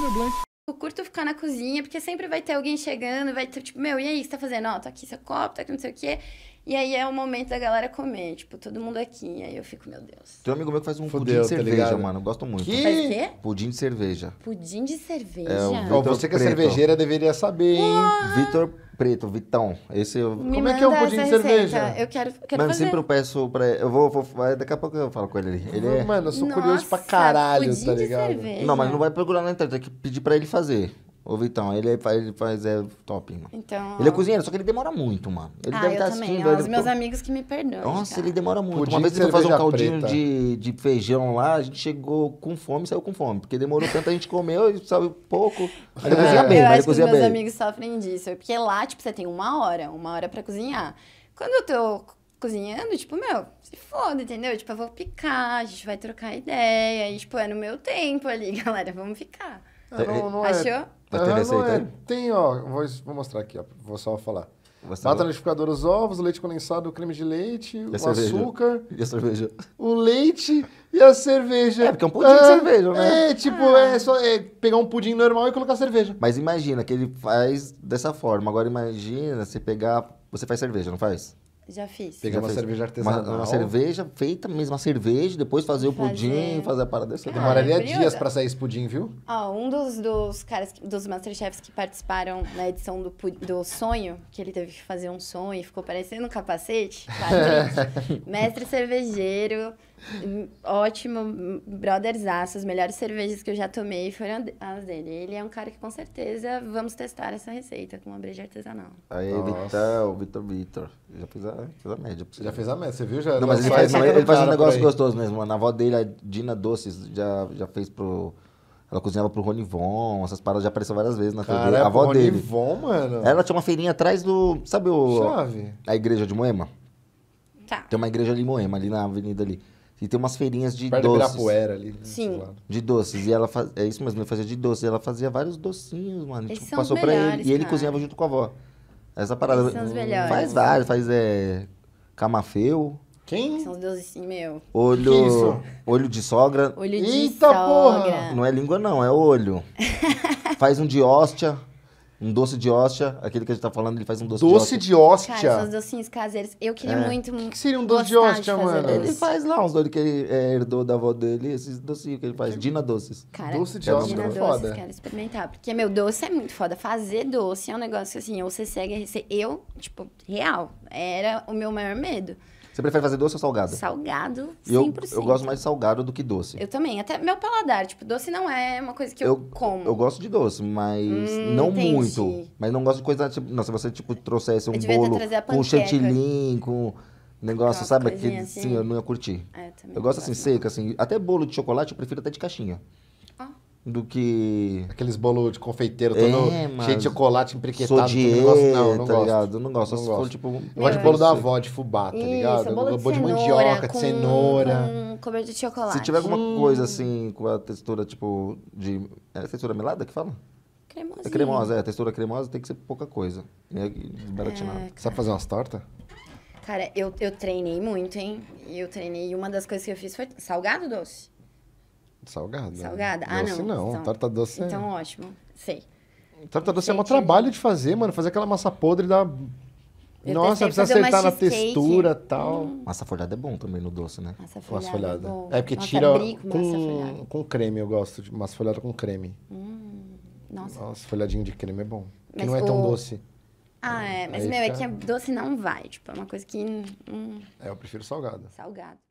meu Eu curto ficar na cozinha, porque sempre vai ter alguém chegando, vai ter, tipo, meu, e aí, você tá fazendo? Ó, tá aqui seu copo, tá aqui não sei o quê. E aí é o momento da galera comer, tipo, todo mundo aqui. Aí eu fico, meu Deus. Tem um amigo meu que faz um Fudeu, pudim de tá cerveja, mano. Eu gosto muito. Que? Faz quê? Pudim de cerveja. Pudim de cerveja? É, o Vitor você que é cervejeira deveria saber, hein? Vitor preto, Vitão. Esse eu... Me Como é que é um pudim de cerveja? Eu quero, quero Mano, fazer. sempre eu peço pra ele. Eu vou, vou, daqui a pouco eu falo com ele. ali. ele é... Mano, eu sou Nossa, curioso pra caralho, pudim tá ligado? De cerveja. Não, mas não vai procurar na internet, tem que pedir pra ele fazer. Ô, Vitão, ele é, faz, ele faz é top, mano. Então. Ele é cozinheiro, só que ele demora muito, mano. Ele ah, deve estar tá assistindo. Também. É os meus amigos que me perdoam. Nossa, cara. ele demora muito. Pudim Uma vez que eu fazer um caldinho de, de feijão lá, a gente chegou com fome, e saiu com fome. Porque demorou tanto, a gente comeu e saiu pouco. Mas ele é. cozinha bem, eu mas ele cozinha que os meus amigos sofrem disso. Porque lá, tipo, você tem uma hora, uma hora pra cozinhar. Quando eu tô cozinhando, tipo, meu, se foda, entendeu? Tipo, eu vou picar, a gente vai trocar ideia. E, tipo, é no meu tempo ali, galera, vamos ficar. É, não, não é. Achou? Tá é, ah, receita Tem, ó, vou, vou, mostrar aqui, ó, vou só falar. Bata no liquidificador os ovos, o leite condensado, o creme de leite, e o cerveja. açúcar. E a cerveja. O leite e a cerveja. É, porque é um pudim ah, de cerveja, né? É, tipo, ah. é só é, pegar um pudim normal e colocar cerveja. Mas imagina que ele faz dessa forma. Agora imagina você pegar... Você faz cerveja, não faz? Já fiz. Pegar uma fez. cerveja artesanal. Uma, uma, cerveja feita, mesmo a cerveja, depois fazer, fazer... o pudim, fazer a parada dessa. Demoraria é dias para sair esse pudim, viu? um dos, dos caras, dos Masterchefs que participaram na edição do, do sonho, que ele teve que fazer um sonho e ficou parecendo um capacete, tá, mestre cervejeiro, Ótimo, brotherzaço. As melhores cervejas que eu já tomei foram as dele. Ele é um cara que com certeza vamos testar essa receita com uma breja artesanal. Aí, Vitão, Vitor, Vitor. Já fiz a, a média. Você já fez a média, você viu? Já Não, mas ele faz, ele, ele faz um negócio gostoso mesmo. Mano. A avó dele, a Dina Doces, já, já fez pro. Ela cozinhava pro Ronivon, essas paradas já apareceram várias vezes na Cara, TV. A avó Ronivon, dele. Von, mano. Ela tinha uma feirinha atrás do. Sabe o. Chave. A igreja de Moema? Tá. Tem uma igreja ali em Moema, ali na avenida ali. E tem umas feirinhas de Perto doces. Ibirapuera ali. Né, Sim. De doces. E ela faz... É isso mesmo, ele fazia de doces. Ela fazia vários docinhos, mano. Esses tipo, passou melhores, pra ele. E ele cozinhava junto com a avó. Essa parada. Eles são os melhores. Faz vários, faz é... camafeu. Quem? São os deuses, meu. Olho. Olho de sogra. Olho de Eita, sogra. Porra. Não é língua, não, é olho. faz um de hóstia. Um doce de hóstia, aquele que a gente tá falando, ele faz um doce, doce de hóstia. Doce de hóstia? Cara, são docinhos caseiros. Eu queria é. muito. O que, que, seria um doce de hóstia, mano? Ele faz lá uns doces que ele é, herdou da avó dele, esses docinhos que ele faz. Dina Doces. Cara, doce de hóstia Dina é foda. Doces, quero experimentar. Porque, meu, doce é muito foda. Fazer doce é um negócio que, assim, ou você segue a receita. Eu, tipo, real, era o meu maior medo. Você prefere fazer doce ou salgado? Salgado, 100%. Eu, eu gosto mais de salgado do que doce. Eu também. Até meu paladar. Tipo, doce não é uma coisa que eu, eu como. Eu gosto de doce, mas hum, não entendi. muito. Mas não gosto de coisa... Tipo, não, se você, tipo, trouxesse um bolo com chantilly, com negócio, sabe? Que, assim. Sim, eu assim. não ia curtir. É, eu, eu gosto, assim, gosto assim, seco, assim. Até bolo de chocolate eu prefiro até de caixinha do que. Aqueles bolos de confeiteiro todo é, cheio de chocolate emprequetado. Sodier, não gosto, não, não tá gosto. Ligado? não gosto. Não gosto. tipo, eu gosto de bolo da avó, de fubá, tá Isso, ligado? Bolo, de, bolo de mandioca, com, de cenoura. Com de chocolate. Se tiver alguma hum. coisa assim, com a textura, tipo, de. É textura melada que fala? Cremosinha. É cremosa, é. A textura cremosa tem que ser pouca coisa. É desbaratinada. É, Sabe fazer umas tortas? Cara, eu, eu treinei muito, hein? Eu treinei. E uma das coisas que eu fiz foi salgado doce. Salgada. Salgada? Ah, doce, não. não. Então, Torta doce é... Então, ótimo. Sei. Torta doce sei, é um trabalho de fazer, mano. Fazer aquela massa podre da... Eu Nossa, precisa acertar na textura e tal. Hum. Massa folhada é bom também no doce, né? Massa folhada. Massa folhada. É, é porque Nossa, tira com, com creme, eu gosto de massa folhada com creme. Hum. Nossa. Nossa, folhadinho de creme é bom. Mas que não é tão doce. Ah, é. Mas, Aí meu, é fica... é que doce não vai. Tipo, é uma coisa que... Hum. hum. É, eu prefiro salgado. Salgado.